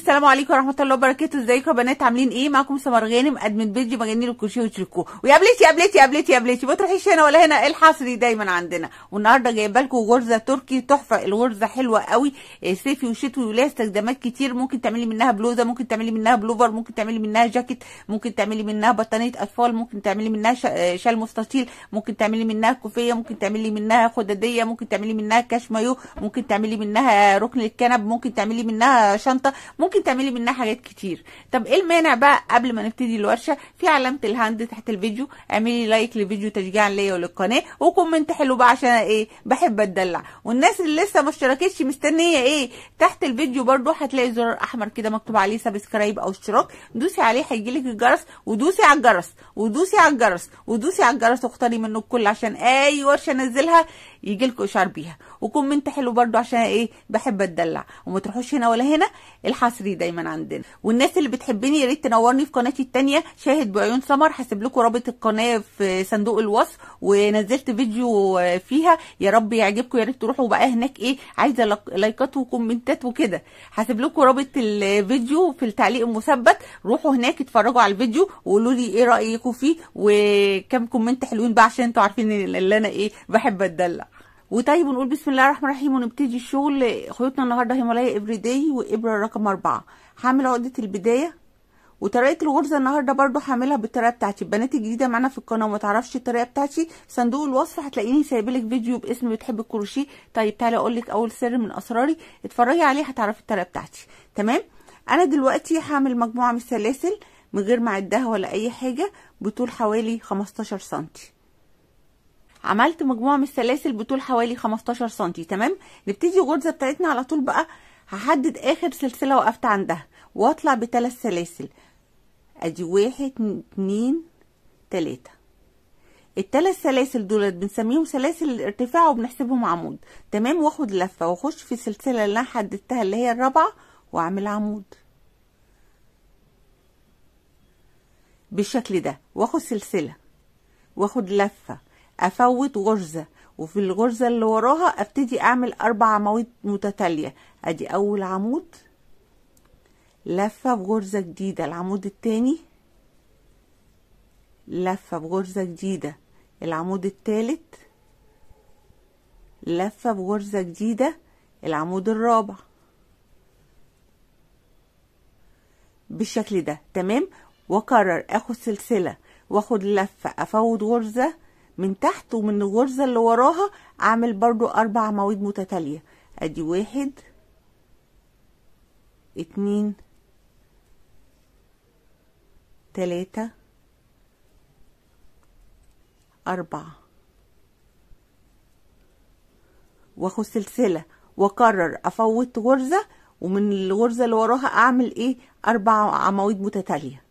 السلام عليكم ورحمه الله وبركاته ازيكم يا بنات عاملين ايه معاكم سمر غانم ادمن بيج مجانين الكروشيه وتركوه ويا بليتي يا بليتي يا بليتي يا بليتي ما تروحيش هنا ولا هنا الحصري دايما عندنا والنهارده جايبه لكم غرزه تركي تحفه الغرزه حلوه قوي صيفي وشتوي وليها استخدامات كتير ممكن تعملي منها بلوزه ممكن تعملي منها بلوفر ممكن تعملي منها جاكيت ممكن تعملي منها بطانيه اطفال ممكن تعملي منها شال مستطيل ممكن تعملي منها كوفيه ممكن تعملي منها خداديه ممكن تعملي منها كاش مايو ممكن تعملي منها ركن الكنب ممكن تعملي منها شنطه ممكن ممكن تعملي منها حاجات كتير طب ايه المانع بقى قبل ما نبتدي الورشه في علامه الهاند تحت الفيديو اعملي لايك للفيديو تشجيعا ليا وللقناه وكومنت حلو بقى عشان ايه بحب اتدلع والناس اللي لسه ما اشتركتش مستنيه ايه تحت الفيديو برده هتلاقي زرار احمر كده مكتوب عليه سبسكرايب او اشتراك دوسي عليه هيجيلك الجرس ودوسي على الجرس ودوسي على الجرس ودوسي على الجرس واختاري منه الكل عشان اي ورشه انزلها يجي لكم اشعار بيها وكومنت حلو برضو عشان ايه بحب اتدلع وما تروحوش هنا ولا هنا الحصري دايما عندنا والناس اللي بتحبني يا ريت تنورني في قناتي التانية شاهد بعيون سمر هسيب لكم رابط القناه في صندوق الوصف ونزلت فيديو فيها يا رب يعجبكم يا ريت تروحوا بقى هناك ايه عايزه لايكات وكومنتات وكده هسيب لكم رابط الفيديو في التعليق المثبت روحوا هناك اتفرجوا على الفيديو وقولوا لي ايه رايكم فيه وكم كومنت حلوين بقى عشان انتوا عارفين اللي انا ايه بحب اتدلع وطيب ونقول بسم الله الرحمن الرحيم ونبتدي الشغل خيوطنا النهارده هيمالايا افري داي وابره رقم أربعة هعمل عقده البدايه وطريقه الغرزه النهارده برضو هعملها بالطريقه بتاعتي البنات الجديده معانا في القناه وما تعرفش الطريقه بتاعتي صندوق الوصف هتلاقيني سايبلك فيديو باسم بتحب الكروشيه طيب تعالى اقول لك اول سر من اسراري اتفرجي عليه هتعرفي الطريقه بتاعتي تمام انا دلوقتي هعمل مجموعه من السلاسل من غير ما اعدها ولا اي حاجه بطول حوالي 15 سنتي عملت مجموعه من السلاسل بطول حوالي 15 سم تمام نبتدي الغرزه بتاعتنا على طول بقى هحدد اخر سلسله وقفت عندها واطلع بثلاث سلاسل ادي واحد اتنين تلاته الثلاث سلاسل دولت بنسميهم سلاسل الارتفاع وبنحسبهم عمود تمام واخد لفه واخش في السلسله اللي انا حددتها اللي هي الرابعه واعمل عمود بالشكل ده واخد سلسله واخد لفه افوت غرزة وفي الغرزة اللي وراها ابتدي اعمل اربع عواميد متتالية ادي اول عمود لفة بغرزة جديدة العمود التاني لفة بغرزة جديدة العمود التالت لفة بغرزة جديدة العمود الرابع بالشكل ده تمام واكرر اخد سلسلة واخد لفة افوت غرزة من تحت ومن الغرزة اللي وراها اعمل برضو اربع عواميد متتالية ادي واحد اتنين تلاتة أربعة واخد سلسلة واكرر افوت غرزة ومن الغرزة اللي وراها اعمل ايه اربع عواميد متتالية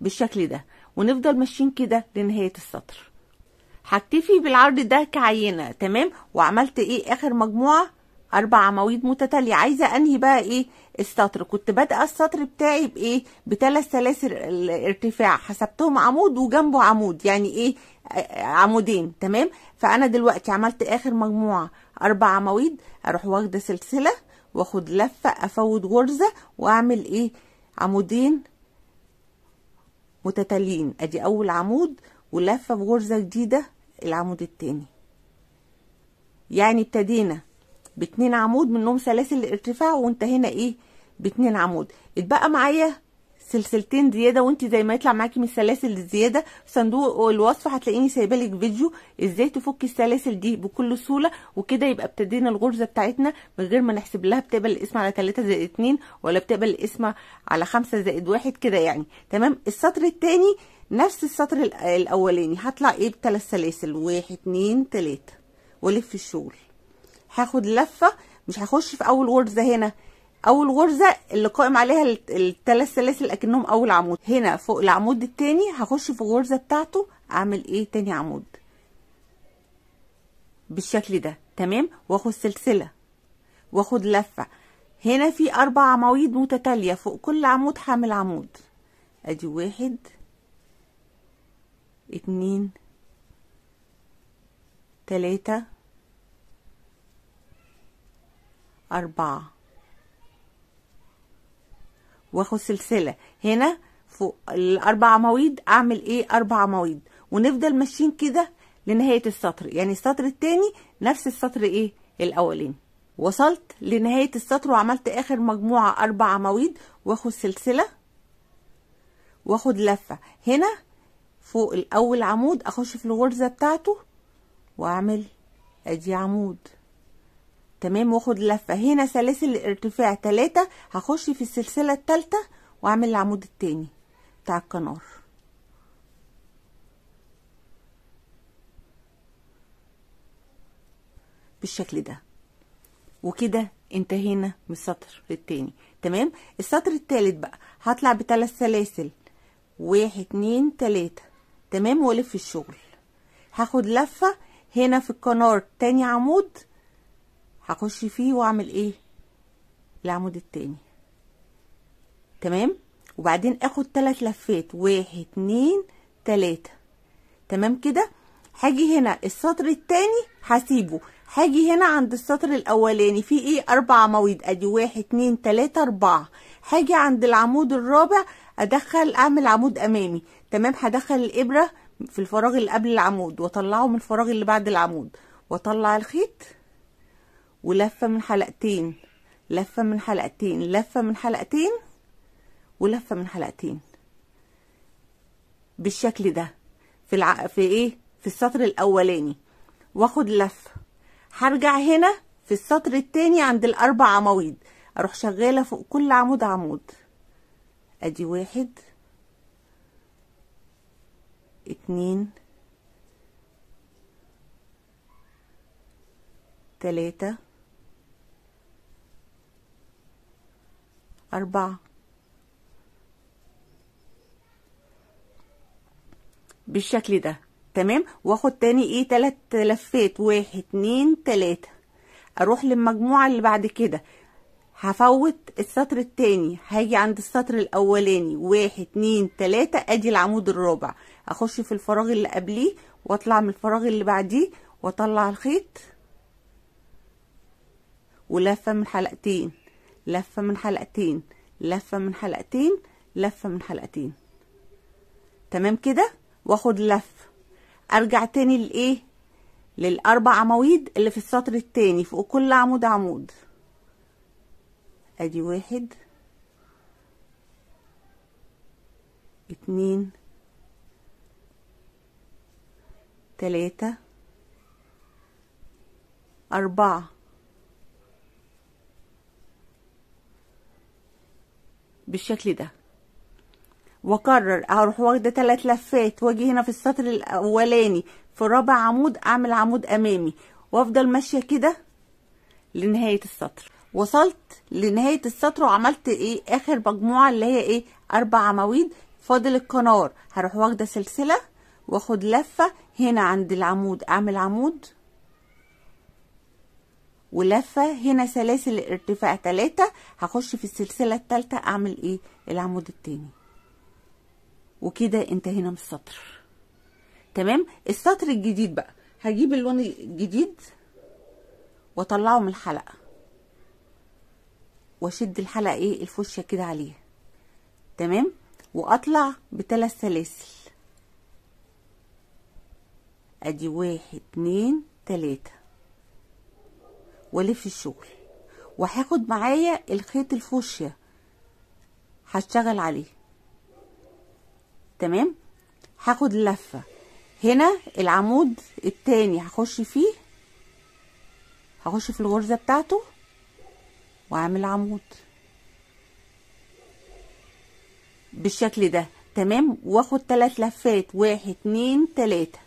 بالشكل ده ونفضل ماشيين كده لنهاية السطر هكتفي بالعرض ده كعينه تمام وعملت ايه اخر مجموعه اربع عواميد متتاليه عايزه انهي بقى ايه السطر كنت بادئه السطر بتاعي بايه بثلاث سلاسل الارتفاع حسبتهم عمود وجنبه عمود يعني ايه عمودين تمام فانا دلوقتي عملت اخر مجموعه اربع عواميد اروح واخده سلسله واخد لفه افوت غرزه واعمل ايه عمودين متتاليين ادي اول عمود ولفه بغرزه جديده العمود التاني يعني ابتدينا باتنين عمود منهم سلاسل الارتفاع وانتهينا ايه باتنين عمود اتبقى معايا سلسلتين زياده وانت زي ما يطلع معاكي من السلاسل الزياده في صندوق الوصف هتلاقيني سايبه لك فيديو ازاي تفكي السلاسل دي بكل سهوله وكده يبقى ابتدينا الغرزه بتاعتنا من غير ما نحسب لها بتقبل القسم على 3 زائد 2 ولا بتقبل القسم على 5 زائد 1 كده يعني تمام السطر الثاني نفس السطر الاولاني هطلع ايه بثلاث سلاسل واحد اتنين تلاته والف الشغل هاخد لفه مش هخش في اول غرزه هنا اول غرزه اللي قائم عليها الثلاث سلاسل اكنهم اول عمود هنا فوق العمود التاني هخش في الغرزه بتاعته اعمل ايه تاني عمود بالشكل ده تمام واخد سلسله واخد لفه هنا في اربع عواميد متتاليه فوق كل عمود هعمل عمود ادي واحد اتنين تلاتة أربعة واخد سلسلة هنا فوق الأربع عواميد أعمل إيه أربع عواميد ونفضل ماشيين كده لنهاية السطر يعني السطر التاني نفس السطر إيه الأولين وصلت لنهاية السطر وعملت آخر مجموعة أربع عواميد واخد سلسلة واخد لفة هنا فوق الاول عمود اخش في الغرزه بتاعته واعمل ادي عمود تمام واخد لفه هنا سلاسل الارتفاع تلاتة هخش في السلسله التالتة واعمل العمود التاني بتاع الكنار بالشكل ده وكده انتهينا من السطر التاني تمام السطر التالت بقى هطلع بثلاث سلاسل واحد اتنين تلاته تمام والف الشغل هاخد لفة هنا في الكنار تاني عمود هخش فيه واعمل ايه العمود التاني تمام وبعدين اخد تلات لفات واحد اتنين تلاتة تمام كده هاجي هنا السطر التاني هسيبه هاجي هنا عند السطر الاولاني في ايه اربع عواميد ادي واحد اتنين تلاتة اربعة هاجي عند العمود الرابع ادخل اعمل عمود امامي تمام هدخل الابره في الفراغ اللي قبل العمود واطلعه من الفراغ اللي بعد العمود واطلع الخيط ولفه من حلقتين لفه من حلقتين لفه من حلقتين ولفه من حلقتين بالشكل ده في الع... في ايه في السطر الاولاني واخد لفه هرجع هنا في السطر التاني عند الاربع عواميد اروح شغاله فوق كل عمود عمود ادي واحد اتنين تلاتة أربعة بالشكل ده تمام واخد تاني ايه تلات لفات واحد اتنين تلاتة اروح للمجموعة اللي بعد كده هفوت السطر التاني هاجي عند السطر الاولاني واحد اتنين تلاتة ادي العمود الرابع اخش في الفراغ اللي قبليه واطلع من الفراغ اللي بعديه واطلع الخيط ولفة من حلقتين لفة من حلقتين لفة من حلقتين لفة من حلقتين تمام كده واخد لف ارجع تاني لايه للاربع عواميد اللي في السطر التاني فوق كل عمود عمود ادي واحد اتنين تلاتة أربعة بالشكل ده واكرر اروح واخده تلات لفات واجي هنا في السطر الاولاني في رابع عمود اعمل عمود امامي وافضل ماشيه كده لنهايه السطر وصلت لنهايه السطر وعملت ايه اخر مجموعه اللي هي ايه اربع عواميد فاضل القنار هروح واخده سلسله واخد لفه هنا عند العمود اعمل عمود ولفه هنا سلاسل ارتفاع تلاتة هخش في السلسله التالتة اعمل ايه العمود التاني وكده هنا من السطر تمام السطر الجديد بقى هجيب اللون الجديد واطلعه من الحلقه واشد الحلقه ايه الفوشيه كده عليها تمام واطلع بثلاث سلاسل ادي واحد اتنين تلاته والف الشغل وهاخد معايا الخيط الفوشيا هشتغل عليه تمام هاخد اللفه هنا العمود التاني هخش فيه هخش في الغرزه بتاعته وعامل عمود بالشكل ده تمام واخد ثلاث لفات واحد اتنين تلاته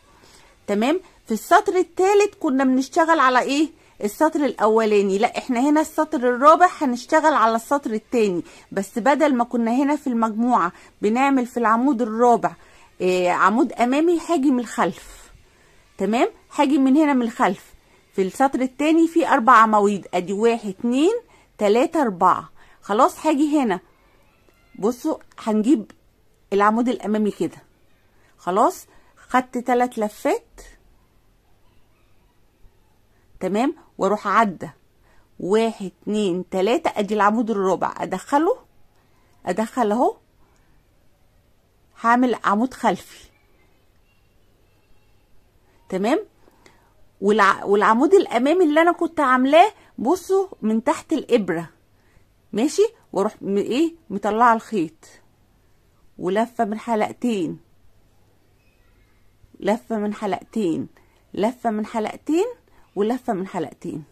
تمام في السطر الثالث كنا بنشتغل على ايه السطر الاولاني لا احنا هنا السطر الرابع هنشتغل على السطر الثاني بس بدل ما كنا هنا في المجموعه بنعمل في العمود الرابع ايه عمود امامي هاجي من الخلف تمام هاجي من هنا من الخلف في السطر الثاني في اربع عواميد ادي واحد اتنين تلاتة أربعة خلاص هاجي هنا بصوا هنجيب العمود الأمامي كده خلاص خدت تلات لفات تمام واروح عدى واحد اتنين تلاتة ادي العمود الرابع ادخله ادخل اهو هعمل عمود خلفي تمام والع... والعمود الامامي اللي انا كنت عاملاه بصوا من تحت الابره ماشي واروح ايه مطلعه الخيط ولفه من حلقتين لفه من حلقتين لفه من حلقتين ولفه من حلقتين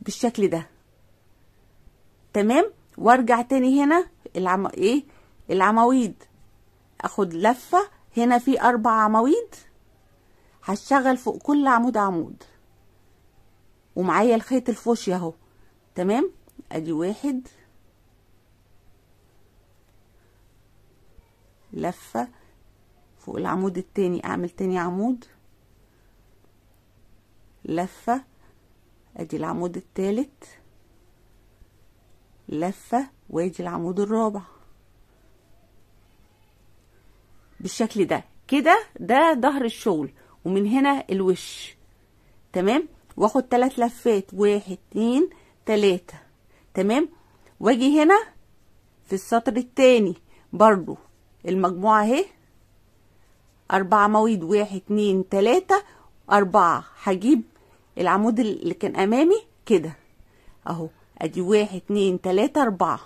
بالشكل ده تمام وارجع تاني هنا العم... ايه العواميد اخد لفه هنا في اربع عواميد هشتغل فوق كل عمود عمود ومعايا الخيط الفوشيا اهو تمام ادي واحد لفة فوق العمود التاني اعمل تاني عمود لفة ادي العمود التالت لفة وادي العمود الرابع بالشكل ده كده ده ظهر الشغل ومن هنا الوش تمام واخد تلات لفات واحد اتنين تلاتة تمام واجي هنا في السطر التاني برضو المجموعة اهي اربعة مواد واحد اتنين تلاتة اربعة هجيب العمود اللي كان امامي كده اهو ادي واحد اتنين تلاتة اربعة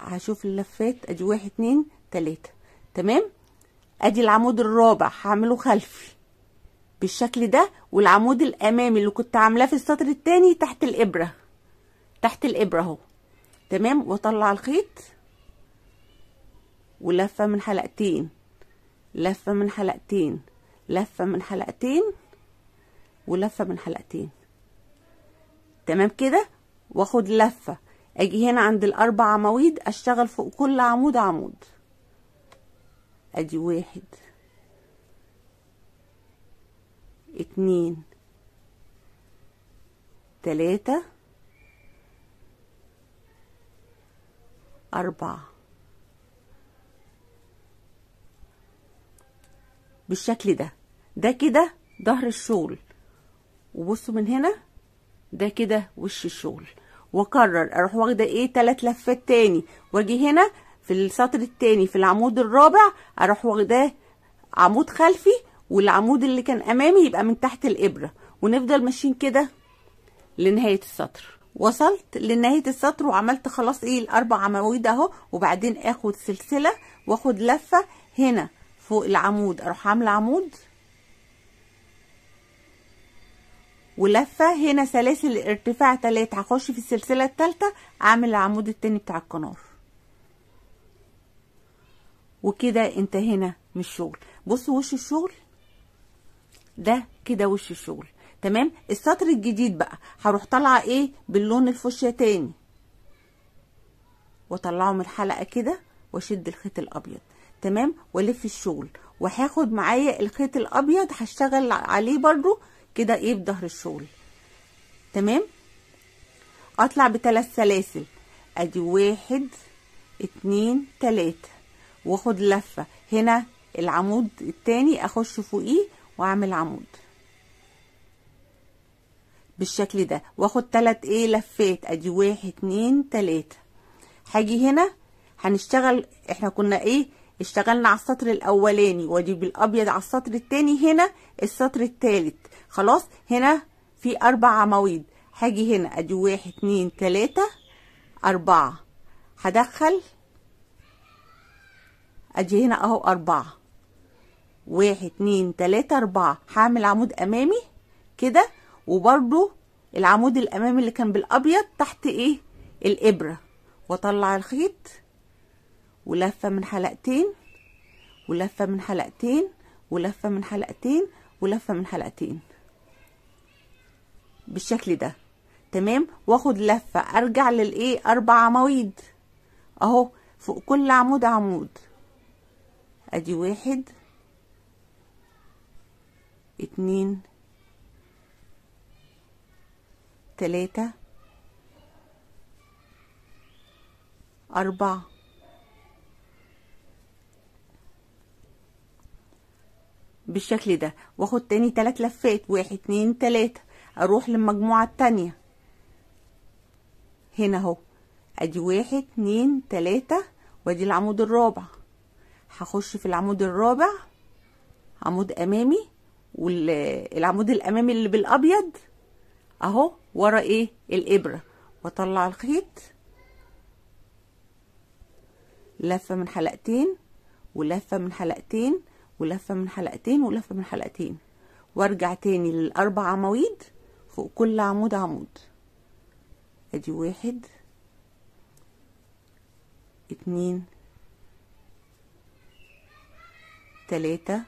هشوف اللفات ادي واحد اتنين تلاتة تمام ادي العمود الرابع هعمله خلفي بالشكل ده والعمود الامامي اللي كنت عاملاه في السطر التاني تحت الابره تحت الابره اهو تمام واطلع الخيط ولفه من حلقتين لفه من حلقتين لفه من حلقتين ولفه من حلقتين تمام كده واخد لفه اجي هنا عند الاربع عواميد اشتغل فوق كل عمود عمود ادي واحد اتنين تلاتة أربعة بالشكل ده ده كده ظهر الشغل وبصوا من هنا ده كده وش الشغل واكرر اروح واخده ايه تلات لفات تاني واجي هنا في السطر التاني في العمود الرابع اروح واخداه عمود خلفي والعمود اللي كان امامي يبقى من تحت الابره ونفضل ماشيين كده لنهايه السطر وصلت لنهايه السطر وعملت خلاص ايه الاربع عواميد اهو وبعدين اخد سلسله واخد لفه هنا فوق العمود اروح عامله عمود ولفه هنا سلاسل ارتفاع تلاتة هخش في السلسله الثالثه اعمل العمود التاني بتاع القنار وكده انتهينا من الشغل بصوا وش الشغل ده كده وش الشغل تمام السطر الجديد بقى هروح طالعه ايه باللون الفوشيا تاني واطلعه من الحلقه كده واشد الخيط الابيض تمام والف الشغل وهاخد معايا الخيط الابيض هشتغل عليه برده كده ايه بظهر الشغل تمام اطلع بثلاث سلاسل ادي واحد اتنين تلاته واخد لفه هنا العمود التاني اخش فوقيه واعمل عمود بالشكل ده واخد تلات ايه لفات ادي واحد اتنين تلاتة هاجي هنا هنشتغل احنا كنا ايه اشتغلنا على السطر الاولاني وادي بالابيض على السطر التاني هنا السطر التالت خلاص هنا في اربع عواميد هاجي هنا ادي واحد اتنين تلاتة اربعة هدخل ادي هنا اهو اربعة واحد اتنين تلاتة اربعة هعمل عمود امامي كده وبرده العمود الامامي اللي كان بالابيض تحت ايه الابرة واطلع الخيط ولفة من حلقتين ولفة من حلقتين ولفة من حلقتين ولفة من حلقتين بالشكل ده تمام واخد لفة ارجع للايه اربع عواميد اهو فوق كل عمود عمود ادي واحد اتنين تلاتة أربعة بالشكل ده واخد تاني تلات لفات واحد اتنين تلاتة اروح للمجموعة التانية هنا اهو ادي واحد اتنين تلاتة وادي العمود الرابع هخش في العمود الرابع عمود امامي والعمود الامامي اللي بالابيض اهو ورا ايه الابره واطلع الخيط لفه من حلقتين ولفه من حلقتين ولفه من حلقتين ولفه من حلقتين وارجع تاني للاربع عواميد فوق كل عمود عمود ادي واحد اتنين تلاتة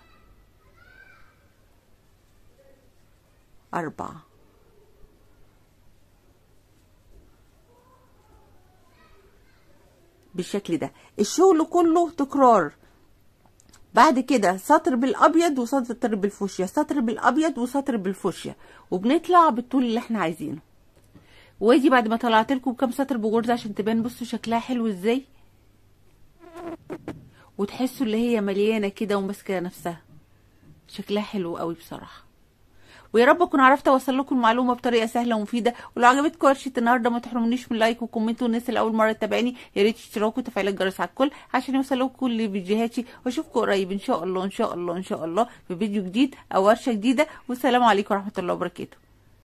أربعة بالشكل ده الشغل كله تكرار بعد كده سطر بالابيض وسطر بالفوشيا سطر بالابيض وسطر بالفوشيا وبنطلع بالطول اللي احنا عايزينه وادي بعد ما طلعت لكم كام سطر بغرزة عشان تبان بصوا شكلها حلو ازاي وتحسوا اللي هي مليانه كده وماسكه نفسها شكلها حلو قوي بصراحه ويا رب اكون عرفت اوصل لكم المعلومه بطريقه سهله ومفيده ولو عجبتكم ورشه النهارده ما تحرمونيش من لايك وكومنت والناس اللي اول مره تتابعني يا ريت تشتركوا وتفعيل الجرس على الكل عشان يوصلكم كل فيديوهاتي واشوفكم قريب ان شاء الله ان شاء الله ان شاء الله في فيديو جديد او ورشه جديده والسلام عليكم ورحمه الله وبركاته